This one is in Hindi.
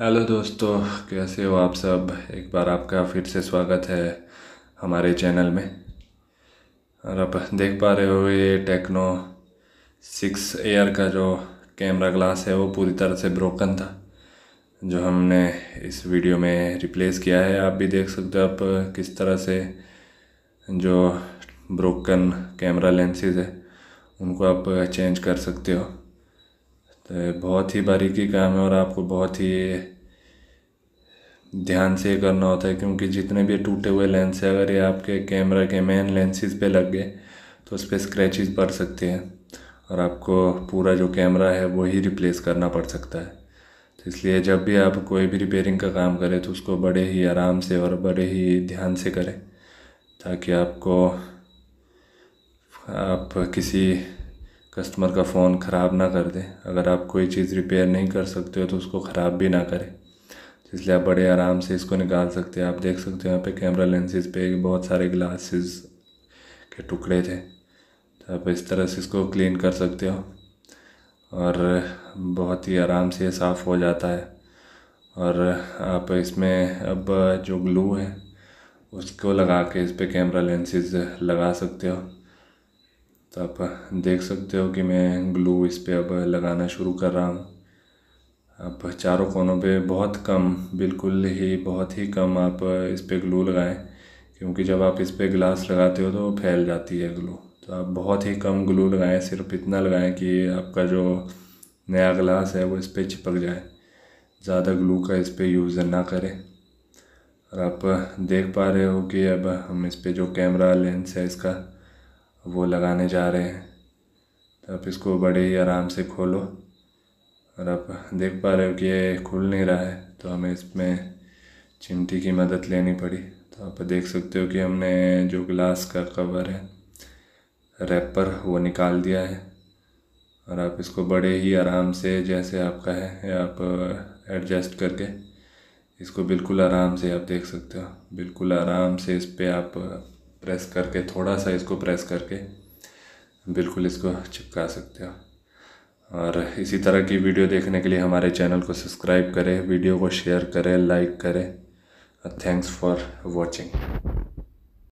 हेलो दोस्तों कैसे हो आप सब एक बार आपका फिर से स्वागत है हमारे चैनल में और आप देख पा रहे हो ये टेक्नो सिक्स एयर का जो कैमरा ग्लास है वो पूरी तरह से ब्रोकन था जो हमने इस वीडियो में रिप्लेस किया है आप भी देख सकते हो आप किस तरह से जो ब्रोकन कैमरा लेंसेज है उनको आप चेंज कर सकते हो तो बहुत ही बारीकी काम है और आपको बहुत ही ध्यान से करना होता है क्योंकि जितने भी टूटे हुए लेंस है अगर ये आपके कैमरा के मेन लेंसेज पे लग गए तो उस पर स्क्रैचेज पड़ सकती हैं और आपको पूरा जो कैमरा है वो ही रिप्लेस करना पड़ सकता है तो इसलिए जब भी आप कोई भी रिपेयरिंग का काम करें तो उसको बड़े ही आराम से और बड़े ही ध्यान से करें ताकि आपको आप किसी कस्टमर का फ़ोन ख़राब ना कर दे अगर आप कोई चीज़ रिपेयर नहीं कर सकते हो तो उसको ख़राब भी ना करें इसलिए आप बड़े आराम से इसको निकाल सकते हैं आप देख सकते हो यहाँ पे कैमरा लेंसेज पे बहुत सारे ग्लासेस के टुकड़े थे तो आप इस तरह से इसको क्लीन कर सकते हो और बहुत ही आराम से साफ़ हो जाता है और आप इसमें अब जो ग्लू है उसको लगा के इस पर कैमरा लेंसेज लगा सकते हो तो आप देख सकते हो कि मैं ग्लू इस पर अब लगाना शुरू कर रहा हूँ आप चारों कोनों पे बहुत कम बिल्कुल ही बहुत ही कम आप इस पर ग्लू लगाएं क्योंकि जब आप इस पर ग्लास लगाते हो तो फैल जाती है ग्लू तो आप बहुत ही कम ग्लू लगाएं सिर्फ इतना लगाएं कि आपका जो नया ग्लास है वो इस पर चिपक जाए ज़्यादा ग्लू का इस पर यूज़ ना करें और आप देख पा रहे हो कि अब हम इस पर जो कैमरा लेंस है इसका वो लगाने जा रहे हैं तो आप इसको बड़े ही आराम से खोलो और आप देख पा रहे हो कि ये खुल नहीं रहा है तो हमें इसमें चिमटी की मदद लेनी पड़ी तो आप देख सकते हो कि हमने जो ग्लास का कवर है रैपर वो निकाल दिया है और आप इसको बड़े ही आराम से जैसे आपका है आप एडजस्ट करके इसको बिल्कुल आराम से आप देख सकते हो बिल्कुल आराम से इस पर आप प्रेस करके थोड़ा सा इसको प्रेस करके बिल्कुल इसको चिपका सकते हो और इसी तरह की वीडियो देखने के लिए हमारे चैनल को सब्सक्राइब करें वीडियो को शेयर करें लाइक करें थैंक्स फॉर वॉचिंग